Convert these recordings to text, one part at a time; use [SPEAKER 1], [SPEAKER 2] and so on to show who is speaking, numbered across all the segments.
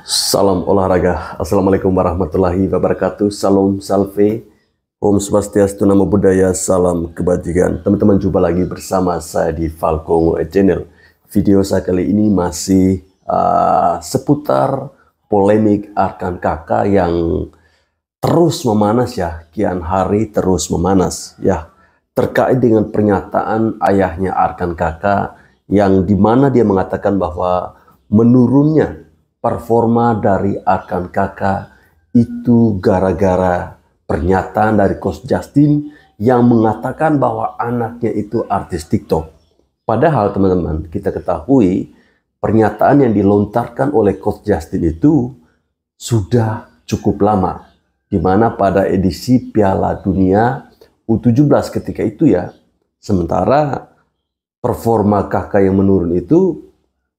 [SPEAKER 1] Salam olahraga. Assalamualaikum warahmatullahi wabarakatuh. Salam salve. Om Swastiastu Namo Buddhaya. Salam kebajikan. Teman-teman jumpa lagi bersama saya di Falco Channel. Video saya kali ini masih uh, seputar polemik Arkan Kakak yang terus memanas ya. Kian hari terus memanas ya. Terkait dengan pernyataan ayahnya Arkan Kakak yang dimana dia mengatakan bahwa menurunnya performa dari Arkan Kakak itu gara-gara pernyataan dari Coach Justin yang mengatakan bahwa anaknya itu artis TikTok. Padahal teman-teman, kita ketahui pernyataan yang dilontarkan oleh Coach Justin itu sudah cukup lama. Di mana pada edisi Piala Dunia U17 ketika itu ya. Sementara performa kakak yang menurun itu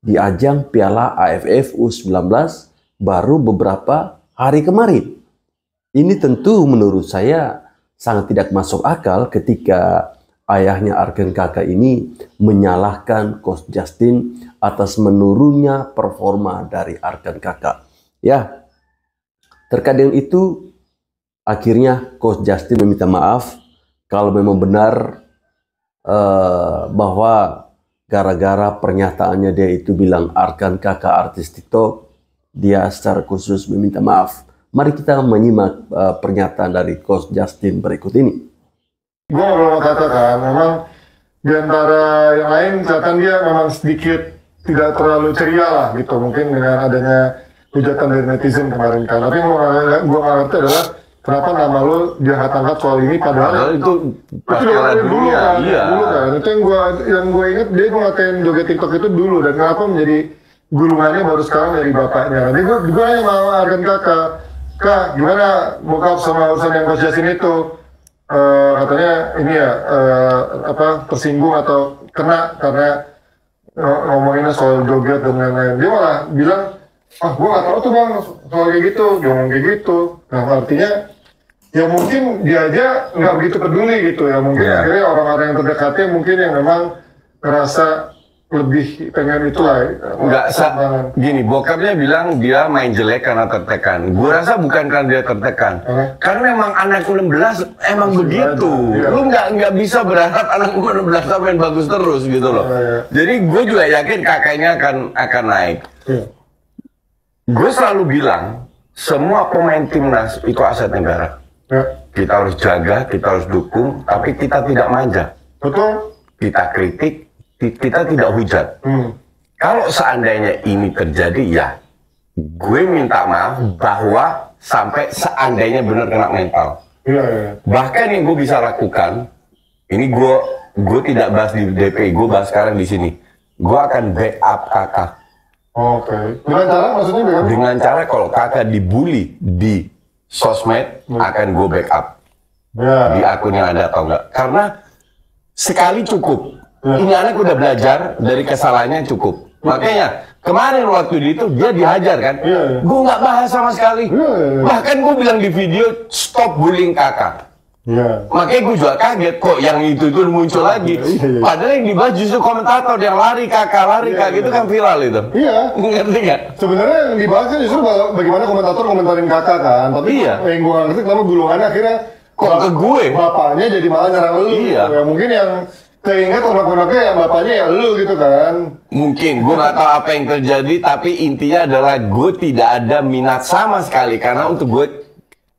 [SPEAKER 1] di ajang Piala AFF U19 baru beberapa hari kemarin. Ini tentu menurut saya sangat tidak masuk akal ketika ayahnya Argen Kakak ini menyalahkan Coach Justin atas menurunnya performa dari Argen Kakak. Ya, terkait dengan itu, akhirnya Coach Justin meminta maaf kalau memang benar uh, bahwa gara-gara pernyataannya dia itu bilang Arkan kakak artis TikTok, dia secara khusus meminta maaf. Mari kita menyimak uh, pernyataan dari Coach Justin berikut ini.
[SPEAKER 2] Gue mau katakan, memang di antara yang lain catatan dia memang sedikit tidak terlalu ceria lah gitu. Mungkin dengan adanya hujatan dari netizen kemarin kan. Tapi yang gue nggak ngerti adalah kenapa nama lo diangkat angkat soal ini padahal, nah, itu itu piala dulu kan iya. dulu kan itu yang gue yang gue inget dia ngatain joget tiktok itu dulu dan kenapa menjadi gulungannya baru sekarang dari bapaknya nanti gue gue yang mau Arden kakak kak gimana bokap sama urusan yang coach Justin itu uh, katanya ini ya uh, apa tersinggung atau kena karena eh, ngomonginnya soal joget dan lain-lain dia malah bilang ah gue gak tau tuh bang soal kayak gitu dia ngomong kayak gitu nah artinya ya mungkin dia aja nggak begitu peduli gitu ya mungkin yeah. akhirnya orang-orang yang terdekatnya mungkin yang memang ngerasa lebih pengen itu lah nggak sa
[SPEAKER 3] gini bokapnya bilang dia main jelek karena tertekan gue rasa bukan karena dia tertekan okay. karena memang anak 16 emang Masih begitu ada, iya. lu nggak nggak bisa berharap anak 16 main bagus terus gitu loh yeah, yeah. jadi gue juga yakin kakaknya akan akan naik
[SPEAKER 2] yeah gue selalu
[SPEAKER 3] bilang semua pemain timnas itu aset negara. Ya. Kita harus jaga, kita harus dukung, tapi kita tidak manja. Betul. Kita kritik, kita tidak hujat. Hmm. Kalau seandainya ini terjadi, ya gue minta maaf bahwa sampai seandainya benar kena mental. Ya, ya. Bahkan yang gue bisa lakukan, ini gue gue tidak bahas di DP, gue bahas sekarang di sini. Gue akan backup kakak
[SPEAKER 2] Oke. Okay. Dengan cara maksudnya backup?
[SPEAKER 3] Dengan cara kalau kakak dibully di sosmed akan gue backup Yeah. di akun yang ada atau enggak. Karena sekali cukup. Yeah. Ini anak udah belajar dari kesalahannya cukup. Ya. Makanya kemarin waktu itu dia dihajar kan, Yeah. Ya. gue nggak bahas sama sekali. Yeah. Ya, Bahkan gue bilang di video stop bullying kakak. Yeah. Makanya gue juga kaget kok yang itu itu muncul lagi. Yeah, yeah, iya. Padahal yang dibahas justru komentator yang lari kakak lari iya, kakak itu iya. kan viral itu.
[SPEAKER 2] Iya. ngerti nggak? Sebenarnya yang dibahas kan justru bagaimana komentator komentarin kakak kan. Tapi iya. yang gue ngerti kenapa gulungannya akhirnya kok ke gue. Bapaknya jadi malah nyerang lu. Iya. Ya, mungkin yang keinget orang anaknya yang bapaknya ya lu gitu kan
[SPEAKER 3] mungkin gue nggak tahu apa yang terjadi tapi intinya adalah gue tidak ada minat sama sekali karena untuk gue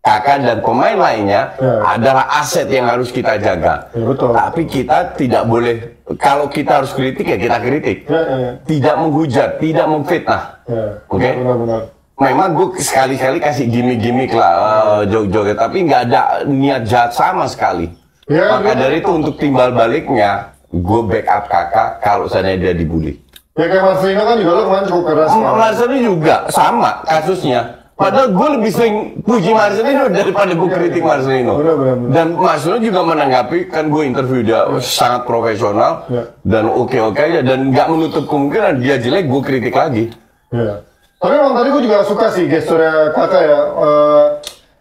[SPEAKER 3] kakak dan pemain lainnya ya. adalah aset yang harus kita jaga. Ya, betul. Tapi kita tidak boleh kalau kita harus kritik ya kita kritik, ya, ya. tidak menghujat, tidak memfitnah. Ya. Oke. Okay? Ya, Memang gue sekali-kali kasih gimmick-gimmick lah uh, joget-joget, tapi nggak ada niat jahat sama sekali. Ya, Maka ya. dari itu untuk timbal baliknya, gue backup kakak kalau seandainya dia dibully.
[SPEAKER 2] Ya kayak Mas kan juga lo kemarin cukup keras. Mas juga sama
[SPEAKER 3] kasusnya Padahal gue lebih sering puji Marcelino daripada gue kritik Marcelino. Dan Marcelino juga menanggapi kan gue interview dia iya. sangat profesional iya. dan oke oke aja dan nggak menutup kemungkinan dia jelek gue kritik lagi. Iya.
[SPEAKER 2] Tapi memang tadi gue juga suka sih gesturnya kata ya. Eh,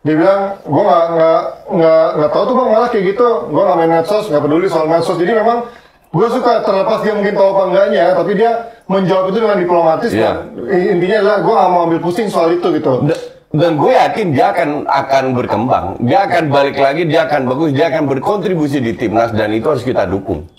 [SPEAKER 2] dia bilang gue nggak nggak nggak nggak tahu tuh bang malah kayak gitu. Gue nggak main medsos, nggak peduli soal medsos. Jadi memang gue suka terlepas dia mungkin tahu apa enggaknya, tapi dia menjawab itu dengan diplomatis yeah. dan intinya adalah gue gak mau ambil pusing
[SPEAKER 3] soal itu gitu. Da dan gue yakin dia akan akan berkembang, dia akan balik lagi, dia akan bagus, dia akan berkontribusi di timnas dan itu harus kita dukung.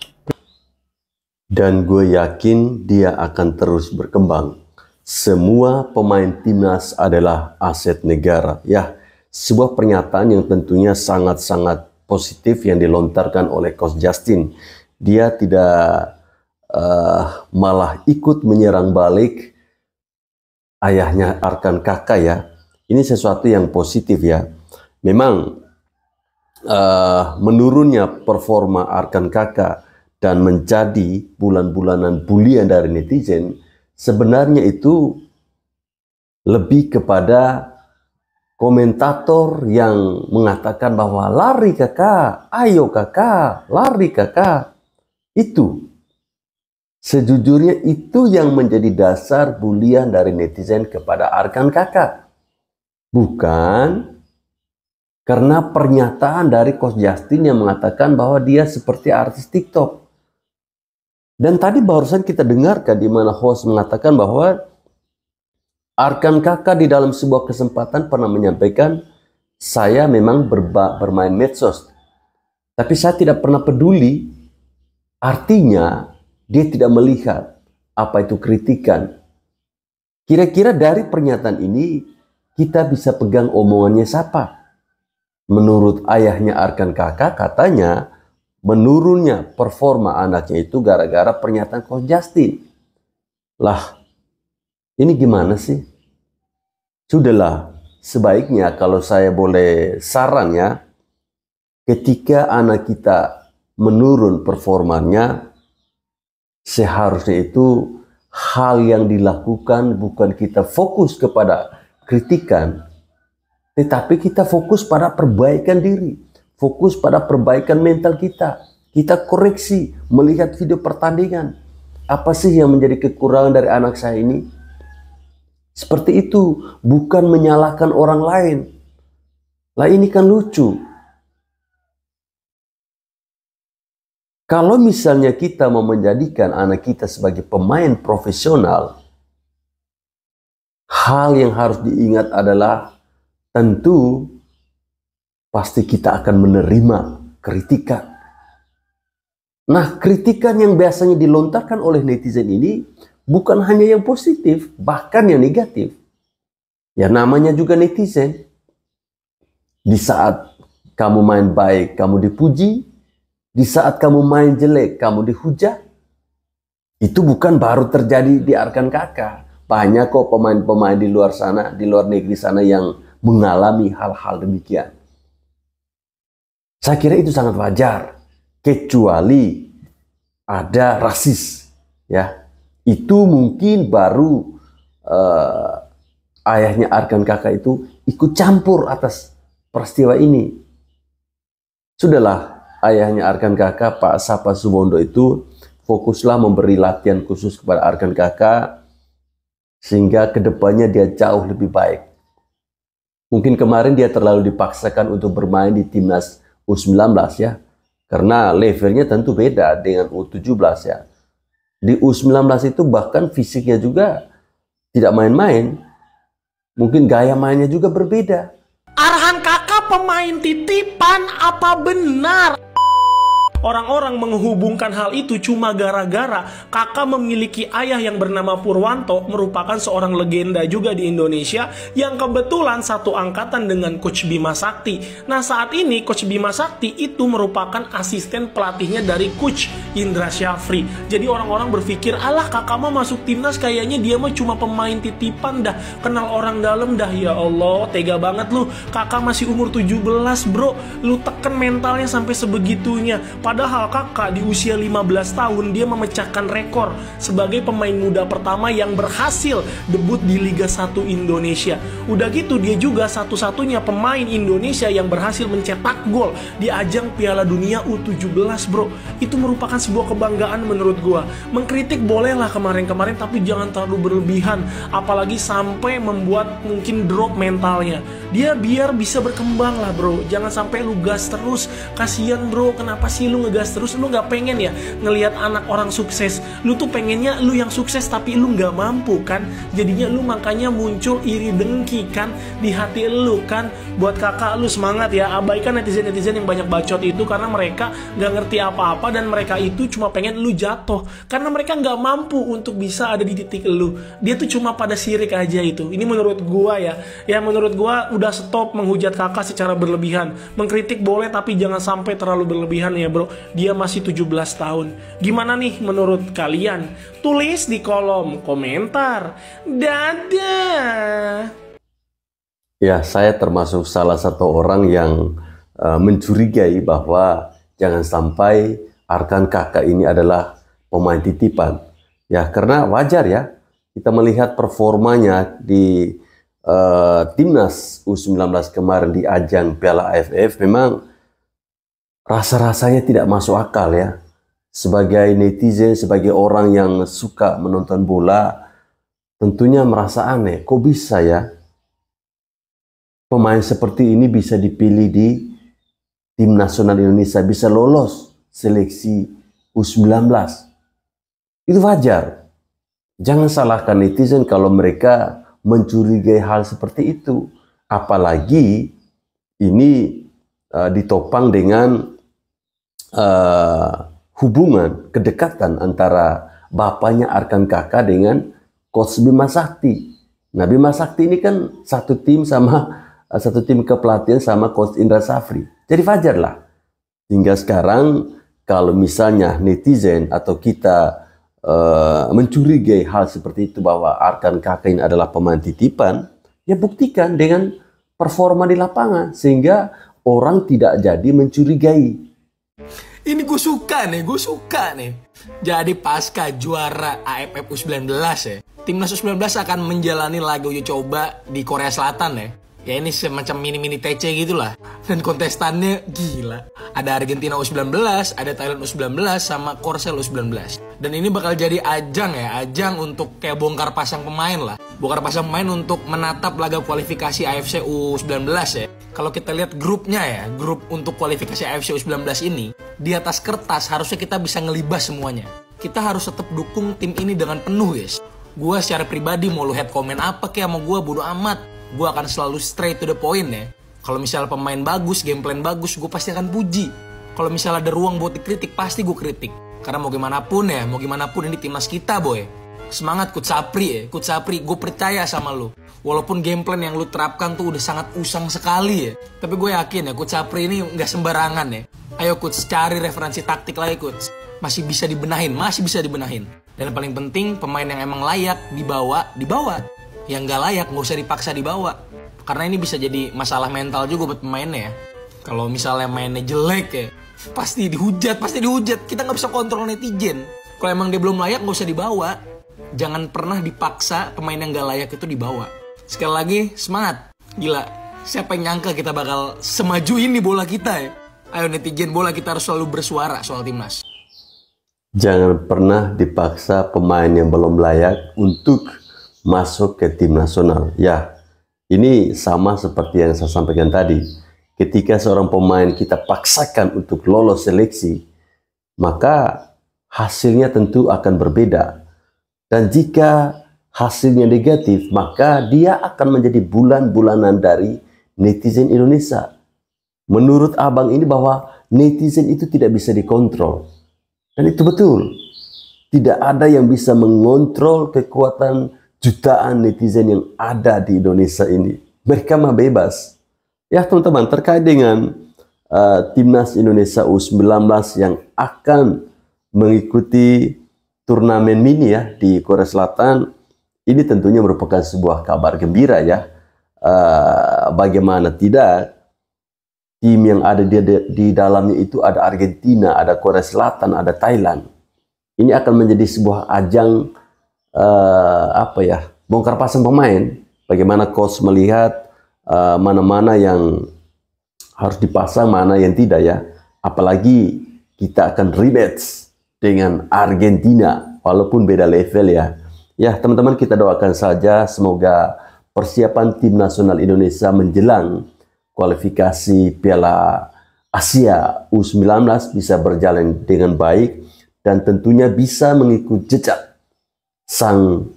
[SPEAKER 1] Dan gue yakin dia akan terus berkembang. Semua pemain timnas adalah aset negara. Ya, sebuah pernyataan yang tentunya sangat-sangat positif yang dilontarkan oleh Coach Justin. Dia tidak uh, malah ikut menyerang balik ayahnya Arkan Kakak ya. Ini sesuatu yang positif ya. Memang uh, menurunnya performa Arkan Kakak dan menjadi bulan-bulanan bulian dari netizen sebenarnya itu lebih kepada komentator yang mengatakan bahwa lari kakak, ayo kakak, lari kakak. Itu Sejujurnya itu yang menjadi dasar bulian dari netizen kepada Arkan Kakak. Bukan karena pernyataan dari Coach Justin yang mengatakan bahwa dia seperti artis TikTok. Dan tadi barusan kita dengarkan di mana host mengatakan bahwa Arkan Kakak di dalam sebuah kesempatan pernah menyampaikan saya memang bermain medsos. Tapi saya tidak pernah peduli. Artinya dia tidak melihat apa itu kritikan. Kira-kira dari pernyataan ini kita bisa pegang omongannya siapa? Menurut ayahnya Arkan Kakak katanya menurunnya performa anaknya itu gara-gara pernyataan Coach Justin. Lah, ini gimana sih? Sudahlah, sebaiknya kalau saya boleh saran ya, ketika anak kita menurun performanya, Seharusnya itu hal yang dilakukan bukan kita fokus kepada kritikan, tetapi kita fokus pada perbaikan diri, fokus pada perbaikan mental kita. Kita koreksi, melihat video pertandingan. Apa sih yang menjadi kekurangan dari anak saya ini? Seperti itu, bukan menyalahkan orang lain. Lah ini kan lucu. Kalau misalnya kita mau menjadikan anak kita sebagai pemain profesional, hal yang harus diingat adalah tentu pasti kita akan menerima kritikan. Nah, kritikan yang biasanya dilontarkan oleh netizen ini bukan hanya yang positif, bahkan yang negatif. Ya namanya juga netizen. Di saat kamu main baik, kamu dipuji, di saat kamu main jelek, kamu dihujat. Itu bukan baru terjadi di Arkan Kakak. Banyak kok pemain-pemain di luar sana, di luar negeri sana yang mengalami hal-hal demikian. Saya kira itu sangat wajar, kecuali ada rasis, ya. Itu mungkin baru uh, ayahnya Arkan kakak itu ikut campur atas peristiwa ini. Sudahlah, ayahnya Arkan Kakak, Pak Sapa Subondo itu fokuslah memberi latihan khusus kepada Arkan Kakak sehingga kedepannya dia jauh lebih baik. Mungkin kemarin dia terlalu dipaksakan untuk bermain di timnas U19 ya, karena levelnya tentu beda dengan U17 ya. Di U19 itu bahkan fisiknya juga tidak main-main. Mungkin gaya mainnya juga berbeda.
[SPEAKER 4] Arhan kakak pemain titipan apa benar? Orang-orang menghubungkan hal itu cuma gara-gara kakak memiliki ayah yang bernama Purwanto merupakan seorang legenda juga di Indonesia yang kebetulan satu angkatan dengan Coach Bima Sakti. Nah saat ini Coach Bima Sakti itu merupakan asisten pelatihnya dari Coach Indra Syafri. Jadi orang-orang berpikir alah kakak mah masuk timnas kayaknya dia mah cuma pemain titipan dah kenal orang dalam dah ya Allah tega banget lu kakak masih umur 17 bro lu teken mentalnya sampai sebegitunya. Padahal Padahal kakak di usia 15 tahun dia memecahkan rekor sebagai pemain muda pertama yang berhasil debut di Liga 1 Indonesia. Udah gitu dia juga satu-satunya pemain Indonesia yang berhasil mencetak gol di ajang Piala Dunia U17 bro. Itu merupakan sebuah kebanggaan menurut gua. Mengkritik bolehlah kemarin-kemarin tapi jangan terlalu berlebihan. Apalagi sampai membuat mungkin drop mentalnya. Dia biar bisa berkembang lah bro. Jangan sampai lu gas terus. Kasian bro kenapa sih lu ngegas terus lu nggak pengen ya ngelihat anak orang sukses lu tuh pengennya lu yang sukses tapi lu nggak mampu kan jadinya lu makanya muncul iri dengki kan di hati lu kan buat kakak lu semangat ya abaikan netizen netizen yang banyak bacot itu karena mereka nggak ngerti apa-apa dan mereka itu cuma pengen lu jatuh karena mereka nggak mampu untuk bisa ada di titik lu dia tuh cuma pada sirik aja itu ini menurut gua ya ya menurut gua udah stop menghujat kakak secara berlebihan mengkritik boleh tapi jangan sampai terlalu berlebihan ya bro dia masih 17 tahun. Gimana nih menurut kalian? Tulis di kolom komentar. Dadah!
[SPEAKER 1] Ya, saya termasuk salah satu orang yang uh, mencurigai bahwa jangan sampai Arkan kakak ini adalah pemain titipan. Ya, karena wajar ya, kita melihat performanya di uh, timnas U19 kemarin di ajang Piala AFF memang rasa-rasanya tidak masuk akal ya. Sebagai netizen, sebagai orang yang suka menonton bola, tentunya merasa aneh. Kok bisa ya pemain seperti ini bisa dipilih di tim nasional Indonesia, bisa lolos seleksi U19? Itu wajar. Jangan salahkan netizen kalau mereka mencurigai hal seperti itu. Apalagi ini uh, ditopang dengan uh, hubungan kedekatan antara bapaknya Arkan Kakak dengan coach Bima Sakti. Nah Bima Sakti ini kan satu tim sama uh, satu tim kepelatihan sama coach Indra Safri. Jadi Fajar lah. Hingga sekarang kalau misalnya netizen atau kita uh, mencurigai hal seperti itu bahwa Arkan Kakak ini adalah pemain titipan, ya buktikan dengan performa di lapangan sehingga orang tidak jadi mencurigai
[SPEAKER 5] ini gue suka nih, gue suka nih. Jadi pasca juara AFF U19 ya, timnas U19 akan menjalani laga uji coba di Korea Selatan ya. Ya ini semacam mini-mini TC lah. Dan kontestannya gila. Ada Argentina U19, ada Thailand U19, sama Korsel U19. Dan ini bakal jadi ajang ya, ajang untuk kayak bongkar pasang pemain lah. Bongkar pasang pemain untuk menatap laga kualifikasi AFC U19 ya. Kalau kita lihat grupnya ya, grup untuk kualifikasi AFC U19 ini, di atas kertas harusnya kita bisa ngelibas semuanya. Kita harus tetap dukung tim ini dengan penuh guys. Gue secara pribadi mau lu head comment apa kayak mau gue bodo amat. Gue akan selalu straight to the point ya. Kalau misalnya pemain bagus, game plan bagus, gue pasti akan puji. Kalau misalnya ada ruang buat dikritik, pasti gue kritik. Karena mau gimana pun ya, mau gimana pun ini timnas kita boy. Semangat Kut sapri, ya, Kut sapri. gue percaya sama lu. Walaupun game plan yang lu terapkan tuh udah sangat usang sekali ya. Tapi gue yakin ya, Kut sapri ini nggak sembarangan ya. Ayo coach, cari referensi taktik lagi coach. Masih bisa dibenahin, masih bisa dibenahin. Dan paling penting pemain yang emang layak dibawa, dibawa. Yang gak layak nggak usah dipaksa dibawa. Karena ini bisa jadi masalah mental juga buat pemainnya ya. Kalau misalnya mainnya jelek ya, pasti dihujat, pasti dihujat. Kita nggak bisa kontrol netizen. Kalau emang dia belum layak nggak usah dibawa. Jangan pernah dipaksa pemain yang gak layak itu dibawa. Sekali lagi semangat, gila. Siapa yang nyangka kita bakal semaju ini bola kita ya? Ayo netizen bola kita harus selalu bersuara soal timnas.
[SPEAKER 1] Jangan pernah dipaksa pemain yang belum layak untuk masuk ke tim nasional. Ya, ini sama seperti yang saya sampaikan tadi. Ketika seorang pemain kita paksakan untuk lolos seleksi, maka hasilnya tentu akan berbeda. Dan jika hasilnya negatif, maka dia akan menjadi bulan-bulanan dari netizen Indonesia menurut abang ini bahwa netizen itu tidak bisa dikontrol. Dan itu betul. Tidak ada yang bisa mengontrol kekuatan jutaan netizen yang ada di Indonesia ini. Mereka mah bebas. Ya teman-teman, terkait dengan uh, timnas Indonesia U19 yang akan mengikuti turnamen mini ya di Korea Selatan, ini tentunya merupakan sebuah kabar gembira ya. Uh, bagaimana tidak tim yang ada di, di, di dalamnya itu ada Argentina, ada Korea Selatan, ada Thailand. Ini akan menjadi sebuah ajang uh, apa ya bongkar pasang pemain. Bagaimana coach melihat eh, mana-mana uh, yang harus dipasang, mana yang tidak ya. Apalagi kita akan rematch dengan Argentina, walaupun beda level ya. Ya teman-teman kita doakan saja semoga persiapan tim nasional Indonesia menjelang kualifikasi Piala Asia U19 bisa berjalan dengan baik dan tentunya bisa mengikuti jejak sang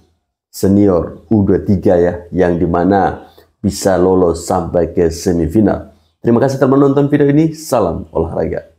[SPEAKER 1] senior U23 ya yang dimana bisa lolos sampai ke semifinal. Terima kasih telah menonton video ini. Salam olahraga.